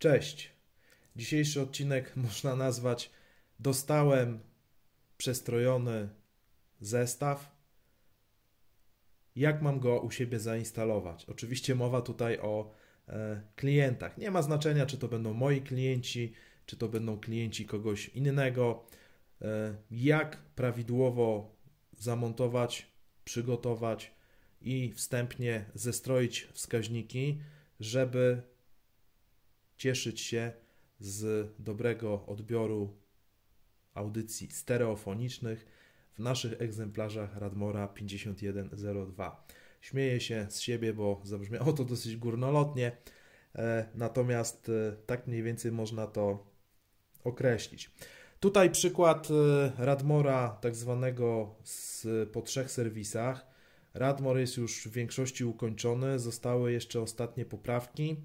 Cześć. Dzisiejszy odcinek można nazwać Dostałem przestrojony zestaw. Jak mam go u siebie zainstalować? Oczywiście mowa tutaj o e, klientach. Nie ma znaczenia, czy to będą moi klienci, czy to będą klienci kogoś innego. E, jak prawidłowo zamontować, przygotować i wstępnie zestroić wskaźniki, żeby cieszyć się z dobrego odbioru audycji stereofonicznych w naszych egzemplarzach Radmora 5102. Śmieję się z siebie, bo zabrzmiało to dosyć górnolotnie, e, natomiast e, tak mniej więcej można to określić. Tutaj przykład e, Radmora, tak zwanego z, po trzech serwisach. Radmor jest już w większości ukończony, zostały jeszcze ostatnie poprawki.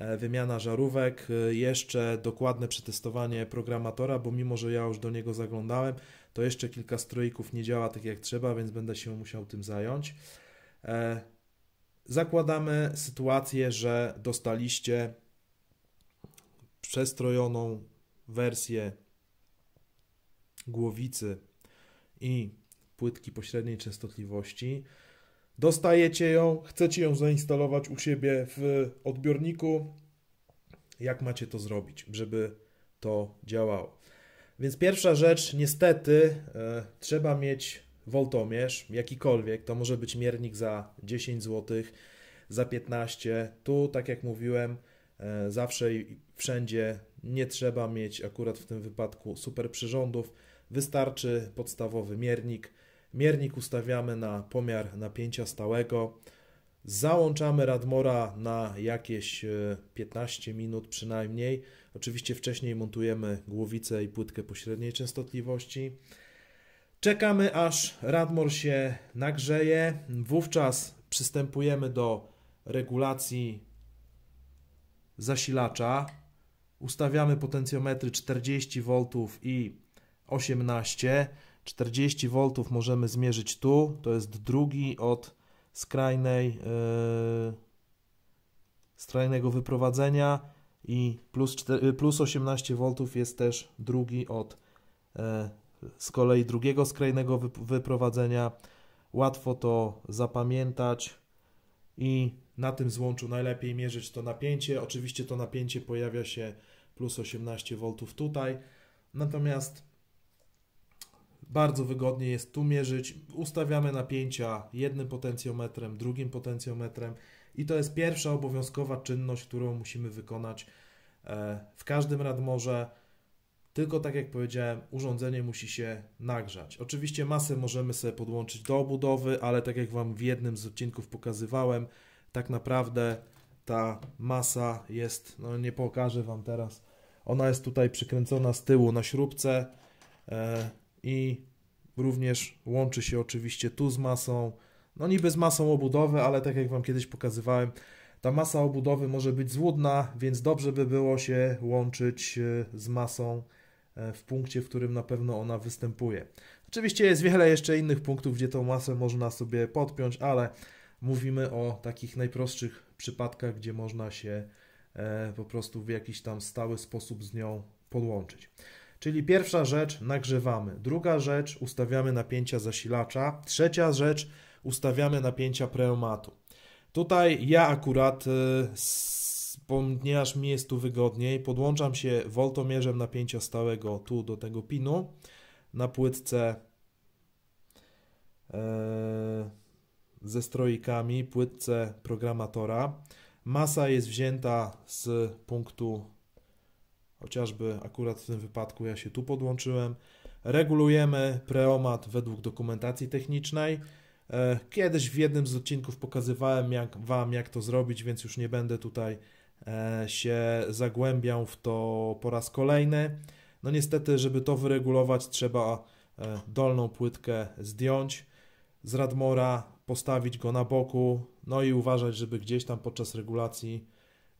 E, wymiana żarówek, e, jeszcze dokładne przetestowanie programatora, bo mimo, że ja już do niego zaglądałem, to jeszcze kilka strojków nie działa tak jak trzeba, więc będę się musiał tym zająć. E, zakładamy sytuację, że dostaliście przestrojoną wersję głowicy i płytki pośredniej częstotliwości. Dostajecie ją, chcecie ją zainstalować u siebie w odbiorniku. Jak macie to zrobić, żeby to działało? Więc pierwsza rzecz, niestety, e, trzeba mieć woltomierz, jakikolwiek. To może być miernik za 10 zł, za 15. Tu, tak jak mówiłem, e, zawsze i wszędzie nie trzeba mieć akurat w tym wypadku super przyrządów. Wystarczy podstawowy miernik Miernik ustawiamy na pomiar napięcia stałego. Załączamy Radmora na jakieś 15 e, minut przynajmniej. Oczywiście wcześniej montujemy głowicę i płytkę pośredniej częstotliwości. Czekamy aż Radmor się nagrzeje. Wówczas przystępujemy do regulacji zasilacza. Ustawiamy potencjometry 40 V i 18 V. 40 V możemy zmierzyć tu, to jest drugi od skrajnej, yy, skrajnego wyprowadzenia i plus, 4, e, plus 18 V jest też drugi od yy, z kolei drugiego skrajnego wyprowadzenia. Łatwo to zapamiętać i na tym złączu najlepiej mierzyć to napięcie. Oczywiście to napięcie pojawia się plus 18 V tutaj. Natomiast bardzo wygodnie jest tu mierzyć. Ustawiamy napięcia jednym potencjometrem, drugim potencjometrem i to jest pierwsza obowiązkowa czynność, którą musimy wykonać e, w każdym radmorze. Tylko tak jak powiedziałem, urządzenie musi się nagrzać. Oczywiście masę możemy sobie podłączyć do obudowy, ale tak jak Wam w jednym z odcinków pokazywałem, tak naprawdę ta masa jest, no nie pokażę Wam teraz, ona jest tutaj przykręcona z tyłu na śrubce. E, i również łączy się oczywiście tu z masą, no niby z masą obudowy, ale tak jak Wam kiedyś pokazywałem, ta masa obudowy może być złudna, więc dobrze by było się łączyć e, z masą e, w punkcie, w którym na pewno ona występuje. Oczywiście jest wiele jeszcze innych punktów, gdzie tą masę można sobie podpiąć, ale mówimy o takich najprostszych przypadkach, gdzie można się e, po prostu w jakiś tam stały sposób z nią podłączyć. Czyli pierwsza rzecz nagrzewamy, druga rzecz ustawiamy napięcia zasilacza, trzecia rzecz ustawiamy napięcia preamatu. Tutaj ja akurat, y, ponieważ mi jest tu wygodniej, podłączam się woltomierzem napięcia stałego tu do tego pinu na płytce e, ze strojkami, płytce programatora. Masa jest wzięta z punktu Chociażby akurat w tym wypadku ja się tu podłączyłem. Regulujemy preomat według dokumentacji technicznej. E, kiedyś w jednym z odcinków pokazywałem jak, Wam, jak to zrobić, więc już nie będę tutaj e, się zagłębiał w to po raz kolejny. No niestety, żeby to wyregulować, trzeba e, dolną płytkę zdjąć z radmora, postawić go na boku, no i uważać, żeby gdzieś tam podczas regulacji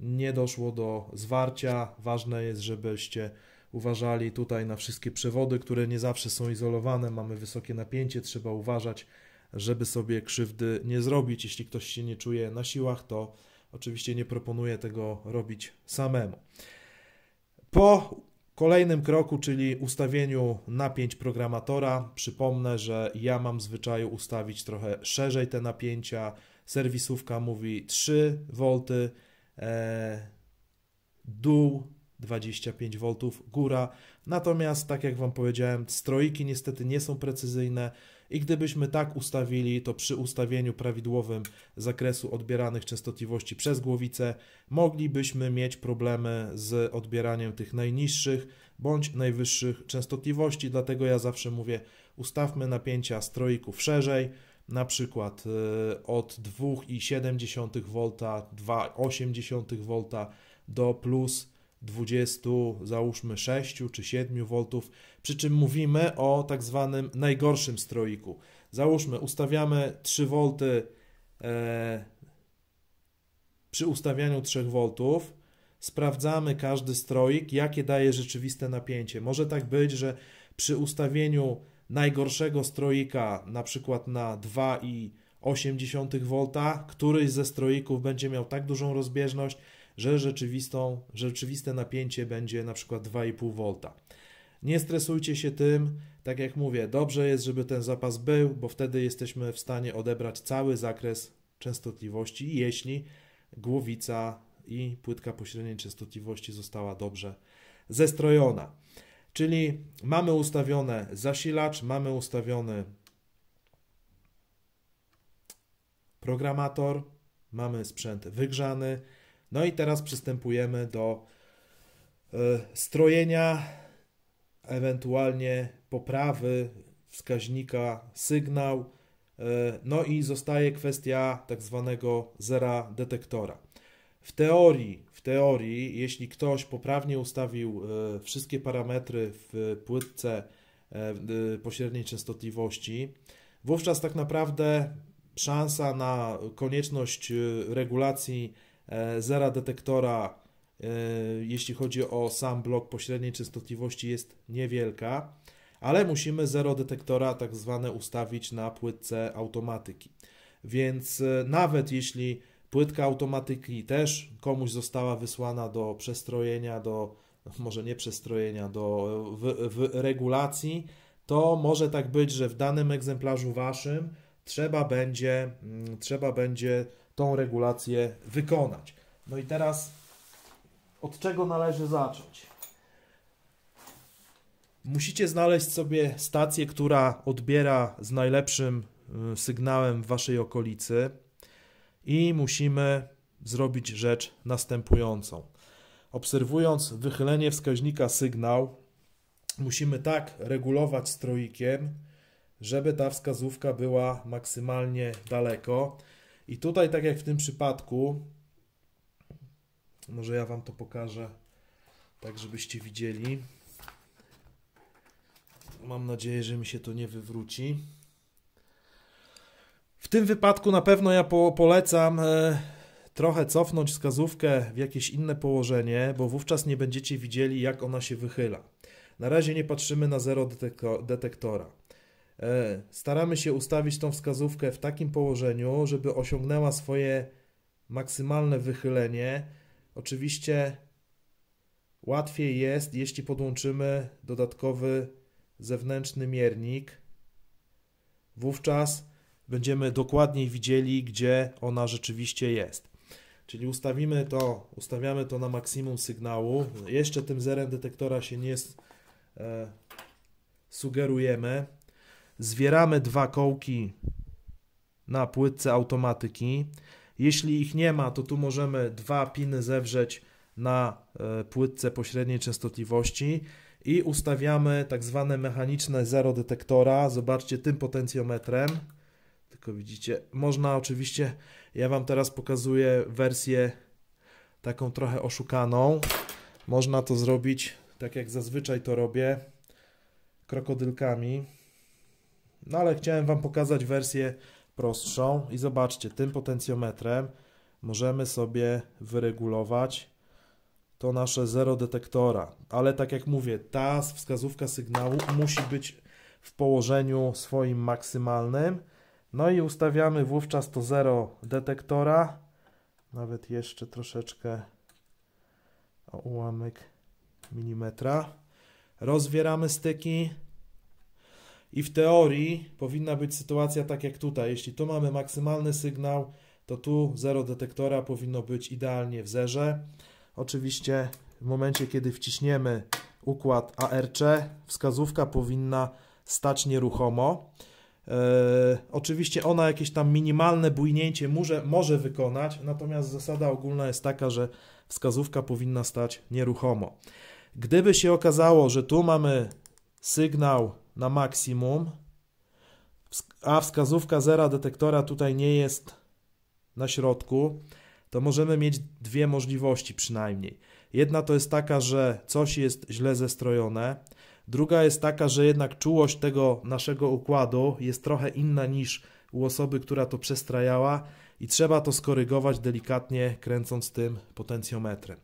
nie doszło do zwarcia. Ważne jest, żebyście uważali tutaj na wszystkie przewody, które nie zawsze są izolowane, mamy wysokie napięcie, trzeba uważać, żeby sobie krzywdy nie zrobić. Jeśli ktoś się nie czuje na siłach, to oczywiście nie proponuję tego robić samemu. Po kolejnym kroku, czyli ustawieniu napięć programatora, przypomnę, że ja mam zwyczaju ustawić trochę szerzej te napięcia. Serwisówka mówi 3 V, E, dół 25 V, góra. Natomiast, tak jak Wam powiedziałem, strojki niestety nie są precyzyjne i gdybyśmy tak ustawili, to przy ustawieniu prawidłowym zakresu odbieranych częstotliwości przez głowicę moglibyśmy mieć problemy z odbieraniem tych najniższych bądź najwyższych częstotliwości, dlatego ja zawsze mówię ustawmy napięcia strojków szerzej, na przykład e, od 2,7 V, 2,8 V do plus 20, załóżmy 6 czy 7 V, przy czym mówimy o tak zwanym najgorszym stroiku. Załóżmy, ustawiamy 3 V e, przy ustawianiu 3 V, sprawdzamy każdy stroik, jakie daje rzeczywiste napięcie. Może tak być, że przy ustawieniu najgorszego strojka, na przykład na 2,8 V, któryś ze stroików będzie miał tak dużą rozbieżność, że rzeczywistą, rzeczywiste napięcie będzie na przykład 2,5 V. Nie stresujcie się tym, tak jak mówię, dobrze jest, żeby ten zapas był, bo wtedy jesteśmy w stanie odebrać cały zakres częstotliwości, jeśli głowica i płytka pośredniej częstotliwości została dobrze zestrojona. Czyli mamy ustawione zasilacz, mamy ustawiony programator, mamy sprzęt wygrzany. No i teraz przystępujemy do y, strojenia, ewentualnie poprawy wskaźnika sygnał. Y, no i zostaje kwestia tak zwanego zera detektora. W teorii, w teorii, jeśli ktoś poprawnie ustawił e, wszystkie parametry w płytce e, e, pośredniej częstotliwości, wówczas tak naprawdę szansa na konieczność regulacji zera detektora, jeśli chodzi o sam blok pośredniej częstotliwości, jest niewielka, ale musimy zero detektora, tak zwane, ustawić na płytce automatyki. Więc nawet jeśli Płytka automatyki też komuś została wysłana do przestrojenia, do może nie przestrojenia, do w, w regulacji. To może tak być, że w danym egzemplarzu waszym trzeba będzie, mm, trzeba będzie tą regulację wykonać. No i teraz od czego należy zacząć? Musicie znaleźć sobie stację, która odbiera z najlepszym y, sygnałem w waszej okolicy i musimy zrobić rzecz następującą. Obserwując wychylenie wskaźnika sygnał, musimy tak regulować stroikiem, żeby ta wskazówka była maksymalnie daleko. I tutaj, tak jak w tym przypadku, może ja Wam to pokażę, tak żebyście widzieli. Mam nadzieję, że mi się to nie wywróci. W tym wypadku na pewno ja po, polecam e, trochę cofnąć wskazówkę w jakieś inne położenie, bo wówczas nie będziecie widzieli, jak ona się wychyla. Na razie nie patrzymy na zero detektora. E, staramy się ustawić tą wskazówkę w takim położeniu, żeby osiągnęła swoje maksymalne wychylenie. Oczywiście łatwiej jest, jeśli podłączymy dodatkowy zewnętrzny miernik. Wówczas będziemy dokładniej widzieli, gdzie ona rzeczywiście jest. Czyli ustawimy to, ustawiamy to na maksimum sygnału. Jeszcze tym zerem detektora się nie e, sugerujemy. Zwieramy dwa kołki na płytce automatyki. Jeśli ich nie ma, to tu możemy dwa piny zewrzeć na e, płytce pośredniej częstotliwości i ustawiamy tak zwane mechaniczne zero detektora. Zobaczcie tym potencjometrem. Tylko widzicie, można oczywiście, ja Wam teraz pokazuję wersję taką trochę oszukaną. Można to zrobić tak jak zazwyczaj to robię, krokodylkami. No ale chciałem Wam pokazać wersję prostszą i zobaczcie, tym potencjometrem możemy sobie wyregulować to nasze zero detektora. Ale tak jak mówię, ta wskazówka sygnału musi być w położeniu swoim maksymalnym, no i ustawiamy wówczas to 0 detektora. Nawet jeszcze troszeczkę o ułamek milimetra. Rozwieramy styki. I w teorii powinna być sytuacja tak jak tutaj. Jeśli tu mamy maksymalny sygnał, to tu 0 detektora powinno być idealnie w zerze. Oczywiście w momencie, kiedy wciśniemy układ ARC, wskazówka powinna stać nieruchomo. E, oczywiście ona jakieś tam minimalne bujnięcie może, może wykonać, natomiast zasada ogólna jest taka, że wskazówka powinna stać nieruchomo. Gdyby się okazało, że tu mamy sygnał na maksimum, a wskazówka zera detektora tutaj nie jest na środku, to możemy mieć dwie możliwości przynajmniej. Jedna to jest taka, że coś jest źle zestrojone, Druga jest taka, że jednak czułość tego naszego układu jest trochę inna niż u osoby, która to przestrajała i trzeba to skorygować delikatnie kręcąc tym potencjometrem.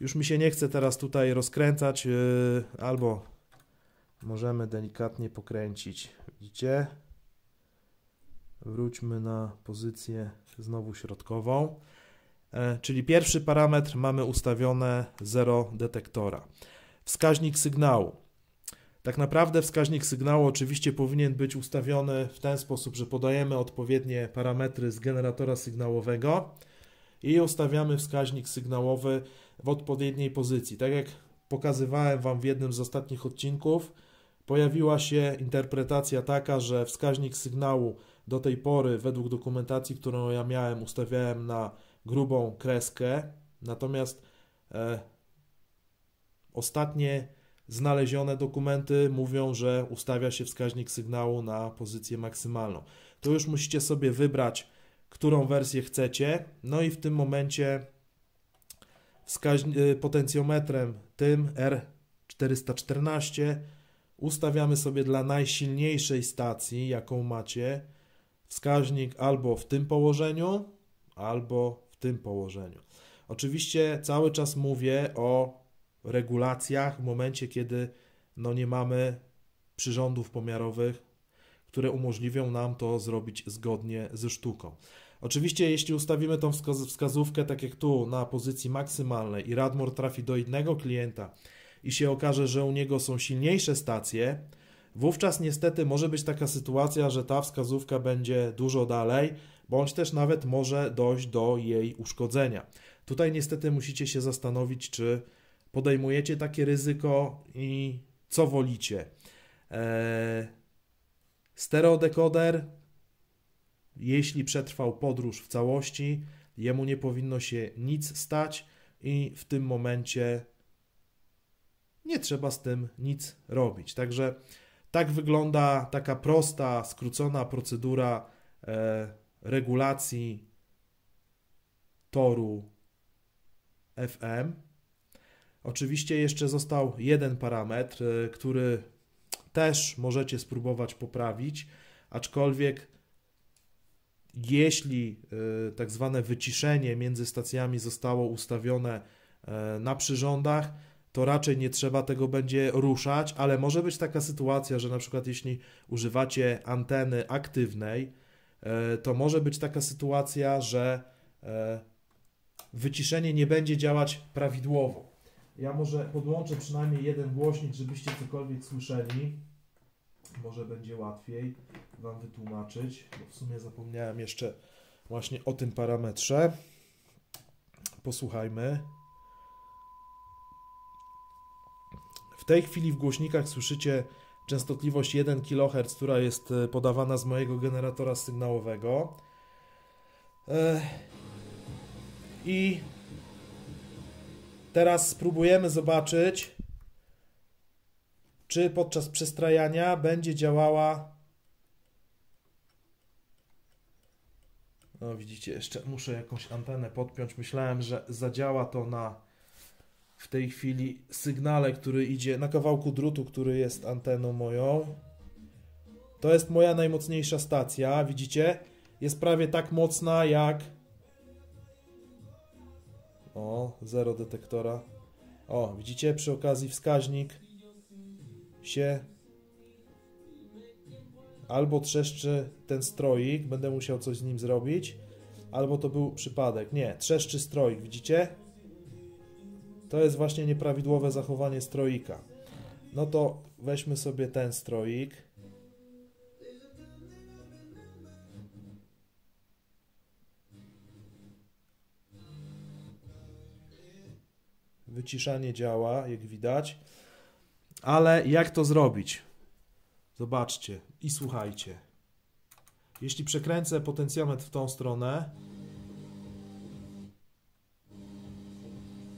Już mi się nie chce teraz tutaj rozkręcać, yy, albo możemy delikatnie pokręcić. Widzicie? Wróćmy na pozycję znowu środkową. E, czyli pierwszy parametr mamy ustawione 0 detektora. Wskaźnik sygnału. Tak naprawdę wskaźnik sygnału oczywiście powinien być ustawiony w ten sposób, że podajemy odpowiednie parametry z generatora sygnałowego i ustawiamy wskaźnik sygnałowy w odpowiedniej pozycji. Tak jak pokazywałem Wam w jednym z ostatnich odcinków, pojawiła się interpretacja taka, że wskaźnik sygnału do tej pory według dokumentacji, którą ja miałem, ustawiałem na grubą kreskę, natomiast e, ostatnie Znalezione dokumenty mówią, że ustawia się wskaźnik sygnału na pozycję maksymalną. To już musicie sobie wybrać, którą wersję chcecie. No i w tym momencie y, potencjometrem tym R414 ustawiamy sobie dla najsilniejszej stacji, jaką macie, wskaźnik albo w tym położeniu, albo w tym położeniu. Oczywiście cały czas mówię o regulacjach, w momencie, kiedy no, nie mamy przyrządów pomiarowych, które umożliwią nam to zrobić zgodnie ze sztuką. Oczywiście, jeśli ustawimy tą wskazówkę, tak jak tu, na pozycji maksymalnej i Radmor trafi do innego klienta i się okaże, że u niego są silniejsze stacje, wówczas niestety może być taka sytuacja, że ta wskazówka będzie dużo dalej, bądź też nawet może dojść do jej uszkodzenia. Tutaj niestety musicie się zastanowić, czy podejmujecie takie ryzyko i co wolicie. stereo stereodekoder, jeśli przetrwał podróż w całości, jemu nie powinno się nic stać i w tym momencie nie trzeba z tym nic robić. Także tak wygląda taka prosta, skrócona procedura e, regulacji toru FM. Oczywiście jeszcze został jeden parametr, e, który też możecie spróbować poprawić, aczkolwiek jeśli e, tak zwane wyciszenie między stacjami zostało ustawione e, na przyrządach, to raczej nie trzeba tego będzie ruszać, ale może być taka sytuacja, że na przykład jeśli używacie anteny aktywnej, to może być taka sytuacja, że wyciszenie nie będzie działać prawidłowo. Ja może podłączę przynajmniej jeden głośnik, żebyście cokolwiek słyszeli. Może będzie łatwiej Wam wytłumaczyć, bo w sumie zapomniałem jeszcze właśnie o tym parametrze. Posłuchajmy. W tej chwili w głośnikach słyszycie częstotliwość 1 kHz, która jest e, podawana z mojego generatora sygnałowego. E, I Teraz spróbujemy zobaczyć, czy podczas przystrajania będzie działała. No widzicie, jeszcze muszę jakąś antenę podpiąć. Myślałem, że zadziała to na w tej chwili sygnale, który idzie na kawałku drutu, który jest anteną moją. To jest moja najmocniejsza stacja, widzicie? Jest prawie tak mocna jak o, zero detektora. O, widzicie, przy okazji wskaźnik się albo trzeszczy ten stroik, będę musiał coś z nim zrobić, albo to był przypadek. Nie, trzeszczy stroik, widzicie? To jest właśnie nieprawidłowe zachowanie stroika. No to weźmy sobie ten stroik. wyciszanie działa, jak widać. Ale jak to zrobić? Zobaczcie i słuchajcie. Jeśli przekręcę potencjometr w tą stronę,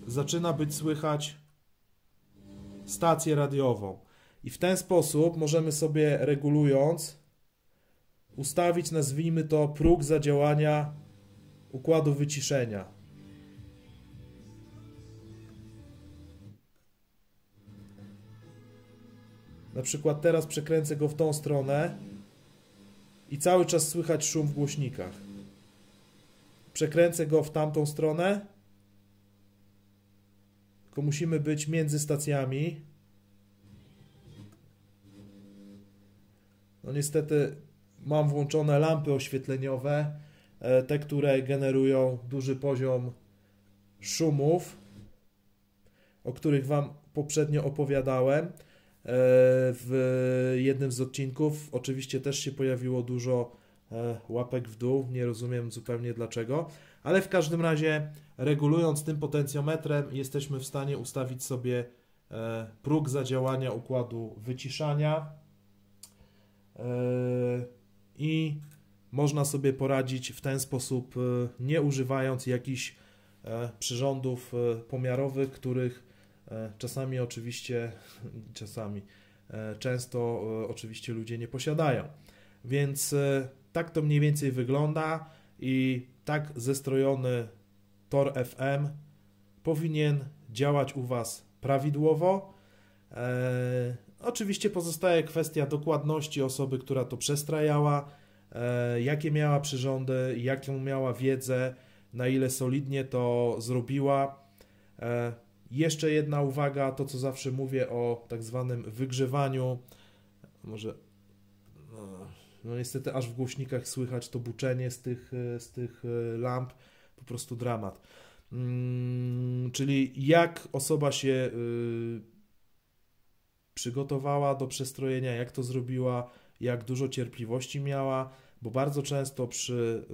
zaczyna być słychać stację radiową. I w ten sposób możemy sobie regulując ustawić, nazwijmy to, próg zadziałania układu wyciszenia. Na przykład teraz przekręcę go w tą stronę i cały czas słychać szum w głośnikach. Przekręcę go w tamtą stronę, tylko musimy być między stacjami. No niestety mam włączone lampy oświetleniowe, e, te, które generują duży poziom szumów, o których Wam poprzednio opowiadałem. E, w jednym z odcinków. Oczywiście też się pojawiło dużo e, łapek w dół, nie rozumiem zupełnie dlaczego, ale w każdym razie regulując tym potencjometrem jesteśmy w stanie ustawić sobie e, próg zadziałania układu wyciszania i można sobie poradzić w ten sposób, nie używając jakichś przyrządów pomiarowych, których E, czasami oczywiście, czasami, e, często e, oczywiście ludzie nie posiadają. Więc tak to mniej więcej wygląda i tak zestrojony Tor FM powinien działać u Was prawidłowo. oczywiście pozostaje kwestia dokładności osoby, która to przestrajała, jakie miała przyrządy, jaką miała wiedzę, na ile solidnie to zrobiła. Jeszcze jedna uwaga, to co zawsze mówię o tak zwanym wygrzewaniu. Może no, no niestety aż w głośnikach słychać to buczenie z tych, e, z tych e, lamp, po prostu dramat. Hmm, czyli jak osoba się e, przygotowała do przestrojenia, jak to zrobiła, jak dużo cierpliwości miała, bo bardzo często przy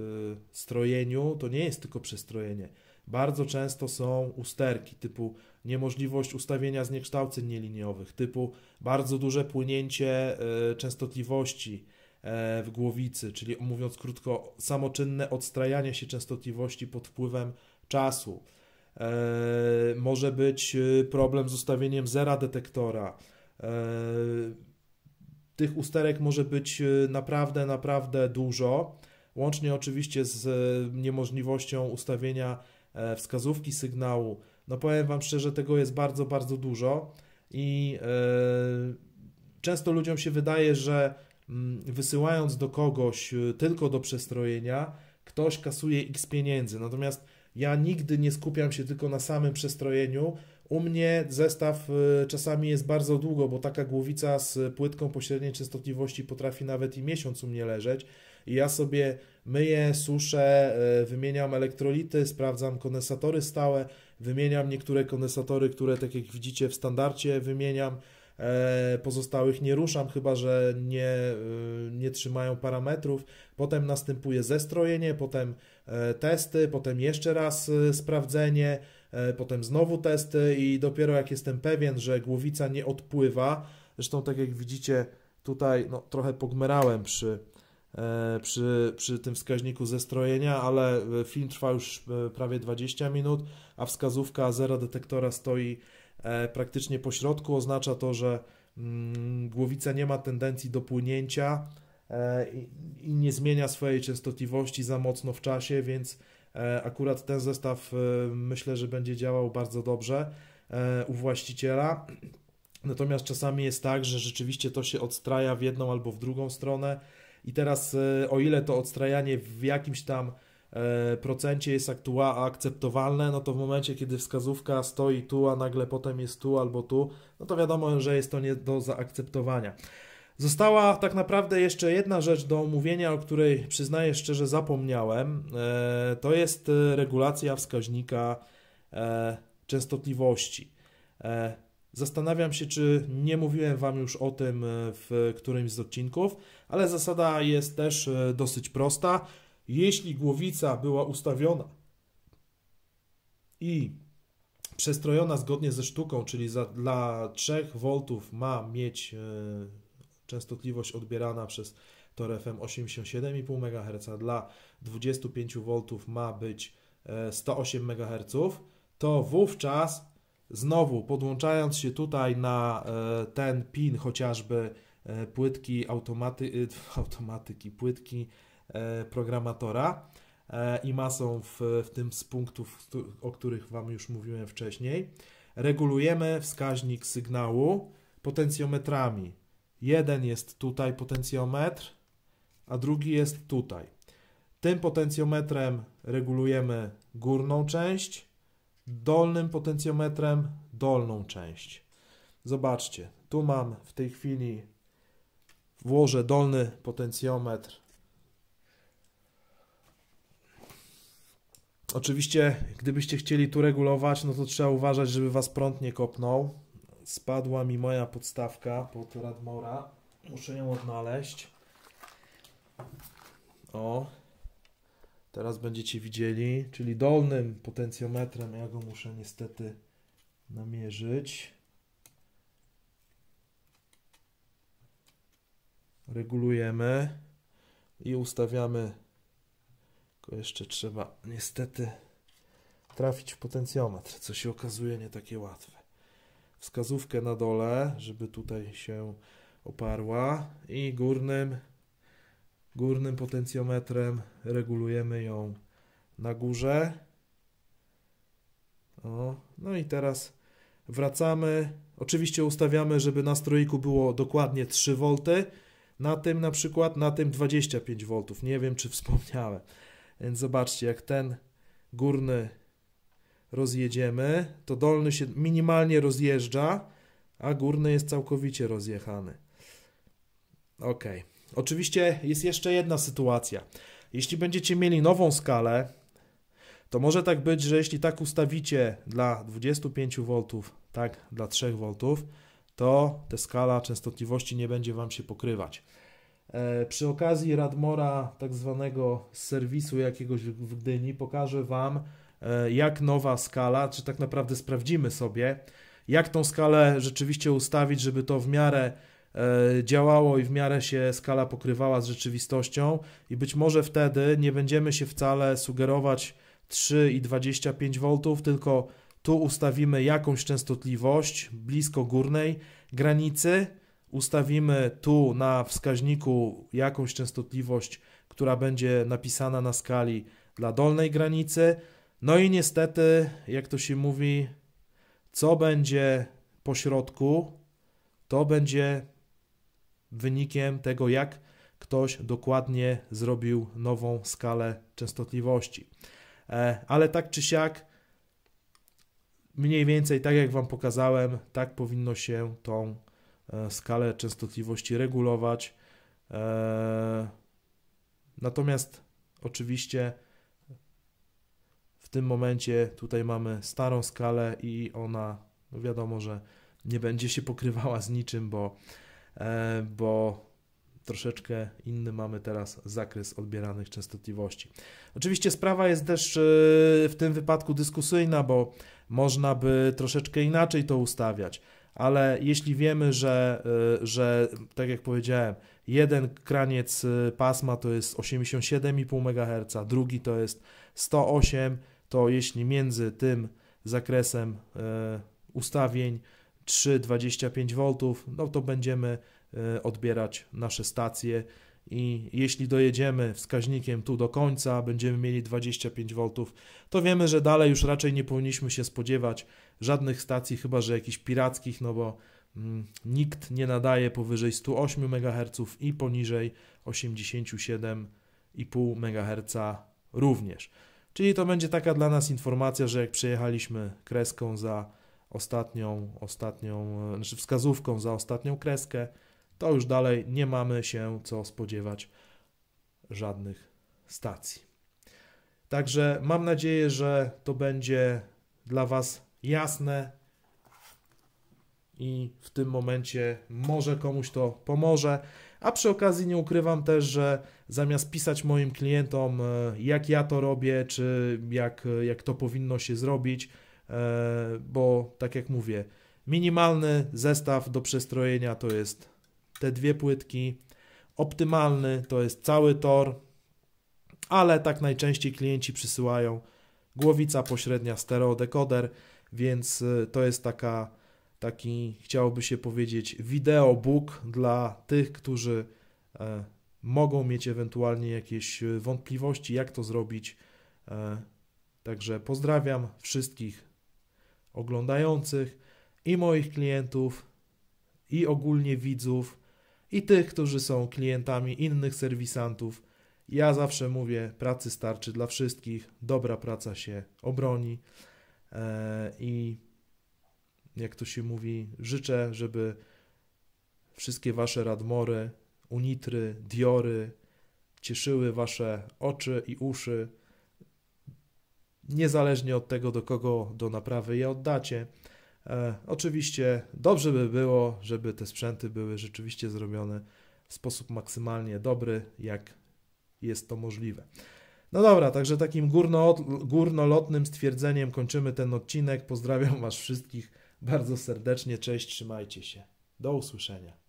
strojeniu to nie jest tylko przestrojenie. Bardzo często są usterki typu niemożliwość ustawienia zniekształceń nieliniowych, typu bardzo duże płynięcie e, częstotliwości e, w głowicy, czyli mówiąc krótko, samoczynne odstrajanie się częstotliwości pod wpływem czasu. E, może być problem z ustawieniem zera detektora. Tych usterek może być naprawdę, naprawdę dużo. Łącznie oczywiście z niemożliwością ustawienia E, wskazówki sygnału. No powiem Wam szczerze, tego jest bardzo, bardzo dużo i e, często ludziom się wydaje, że mm, wysyłając do kogoś e, tylko do przestrojenia, ktoś kasuje x pieniędzy. Natomiast ja nigdy nie skupiam się tylko na samym przestrojeniu. U mnie zestaw czasami jest bardzo długo, bo taka głowica z płytką pośredniej częstotliwości potrafi nawet i miesiąc u mnie leżeć. I ja sobie myję, suszę, e, wymieniam elektrolity, sprawdzam kondensatory stałe, wymieniam niektóre kondensatory, które tak jak widzicie w standardzie wymieniam, e, pozostałych nie ruszam, chyba że nie, e, nie trzymają parametrów. Potem następuje zestrojenie, potem testy, potem jeszcze raz sprawdzenie, potem znowu testy i dopiero jak jestem pewien, że głowica nie odpływa, zresztą tak jak widzicie tutaj no, trochę pogmerałem przy, E, przy, przy tym wskaźniku zestrojenia, ale e, film trwa już e, prawie 20 minut, a wskazówka zera detektora stoi praktycznie po środku. Oznacza to, że mm, głowica nie ma tendencji do płynięcia i nie zmienia swojej częstotliwości za mocno w czasie, więc akurat ten zestaw myślę, że będzie działał bardzo dobrze u właściciela. Natomiast czasami jest tak, że rzeczywiście to się odstraja w jedną albo w drugą stronę i teraz, e, o ile to odstrajanie w jakimś tam e, procencie jest aktua akceptowalne, no to w momencie, kiedy wskazówka stoi tu, a nagle potem jest tu albo tu, no to wiadomo, że jest to nie do zaakceptowania. Została tak naprawdę jeszcze jedna rzecz do omówienia, o której przyznaję szczerze zapomniałem. E, to jest regulacja wskaźnika częstotliwości. Zastanawiam się, czy nie mówiłem Wam już o tym e, w którymś z odcinków, ale zasada jest też e, dosyć prosta. Jeśli głowica była ustawiona i przestrojona zgodnie ze sztuką, czyli za, dla 3 V ma mieć e, częstotliwość odbierana przez Tor FM 87,5 MHz, dla 25 V ma być 108 MHz, to wówczas Znowu podłączając się tutaj na e, ten pin chociażby e, płytki automaty, e, automatyki, płytki programatora i masą w, w tym z punktów, o których Wam już mówiłem wcześniej, regulujemy wskaźnik sygnału potencjometrami. Jeden jest tutaj potencjometr, a drugi jest tutaj. Tym potencjometrem regulujemy górną część, dolnym potencjometrem dolną część. Zobaczcie, tu mam w tej chwili włożę dolny potencjometr. Oczywiście, gdybyście chcieli tu regulować, no to trzeba uważać, żeby Was prąd nie kopnął. Spadła mi moja podstawka pod Radmora. Muszę ją odnaleźć. O, Teraz będziecie widzieli, czyli dolnym potencjometrem, ja go muszę niestety namierzyć. Regulujemy i ustawiamy. Tylko jeszcze trzeba niestety trafić w potencjometr, co się okazuje nie takie łatwe. Wskazówkę na dole, żeby tutaj się oparła i górnym górnym potencjometrem, regulujemy ją na górze. O, no i teraz wracamy. Oczywiście ustawiamy, żeby na strojku było dokładnie 3 V. Na tym na przykład, na tym 25 V. Nie wiem, czy wspomniałem. Więc zobaczcie, jak ten górny rozjedziemy, to dolny się minimalnie rozjeżdża, a górny jest całkowicie rozjechany. OK. Oczywiście jest jeszcze jedna sytuacja. Jeśli będziecie mieli nową skalę, to może tak być, że jeśli tak ustawicie dla 25 V, tak dla 3 V, to ta skala częstotliwości nie będzie Wam się pokrywać. E, przy okazji Radmora, tak zwanego serwisu jakiegoś w Gdyni, pokażę Wam, e, jak nowa skala, czy tak naprawdę sprawdzimy sobie, jak tą skalę rzeczywiście ustawić, żeby to w miarę E, działało i w miarę się skala pokrywała z rzeczywistością i być może wtedy nie będziemy się wcale sugerować 3,25 i V, tylko tu ustawimy jakąś częstotliwość blisko górnej granicy, ustawimy tu na wskaźniku jakąś częstotliwość, która będzie napisana na skali dla dolnej granicy. No i niestety, jak to się mówi, co będzie po środku, to będzie wynikiem tego, jak ktoś dokładnie zrobił nową skalę częstotliwości. E, ale tak czy siak, mniej więcej tak jak Wam pokazałem, tak powinno się tą e, skalę częstotliwości regulować. E, natomiast oczywiście w tym momencie tutaj mamy starą skalę i ona no wiadomo, że nie będzie się pokrywała z niczym, bo E, bo troszeczkę inny mamy teraz zakres odbieranych częstotliwości. Oczywiście sprawa jest też e, w tym wypadku dyskusyjna, bo można by troszeczkę inaczej to ustawiać, ale jeśli wiemy, że, e, że tak jak powiedziałem, jeden kraniec pasma to jest 87,5 MHz, drugi to jest 108, to jeśli między tym zakresem ustawień 3,25V, no to będziemy e, odbierać nasze stacje i jeśli dojedziemy wskaźnikiem tu do końca, będziemy mieli 25V, to wiemy, że dalej już raczej nie powinniśmy się spodziewać żadnych stacji, chyba że jakichś pirackich, no bo mm, nikt nie nadaje powyżej 108 MHz i poniżej 87,5 MHz również. Czyli to będzie taka dla nas informacja, że jak przejechaliśmy kreską za ostatnią, ostatnią, e, znaczy wskazówką za ostatnią kreskę, to już dalej nie mamy się co spodziewać żadnych stacji. Także mam nadzieję, że to będzie dla Was jasne i w tym momencie może komuś to pomoże. A przy okazji nie ukrywam też, że zamiast pisać moim klientom, e, jak ja to robię, czy jak, e, jak to powinno się zrobić, E, bo tak jak mówię, minimalny zestaw do przestrojenia to jest te dwie płytki, optymalny to jest cały tor, ale tak najczęściej klienci przysyłają głowica pośrednia stereo dekoder, więc e, to jest taka, taki chciałoby się powiedzieć wideobook dla tych, którzy e, mogą mieć ewentualnie jakieś e, wątpliwości, jak to zrobić. E, także pozdrawiam wszystkich oglądających, i moich klientów, i ogólnie widzów, i tych, którzy są klientami innych serwisantów. Ja zawsze mówię, pracy starczy dla wszystkich, dobra praca się obroni e, i jak to się mówi, życzę, żeby wszystkie Wasze radmory, unitry, diory cieszyły Wasze oczy i uszy niezależnie od tego, do kogo do naprawy je oddacie. E, oczywiście dobrze by było, żeby te sprzęty były rzeczywiście zrobione w sposób maksymalnie dobry, jak jest to możliwe. No dobra, także takim górno, górnolotnym stwierdzeniem kończymy ten odcinek. Pozdrawiam Was wszystkich bardzo serdecznie. Cześć, trzymajcie się. Do usłyszenia.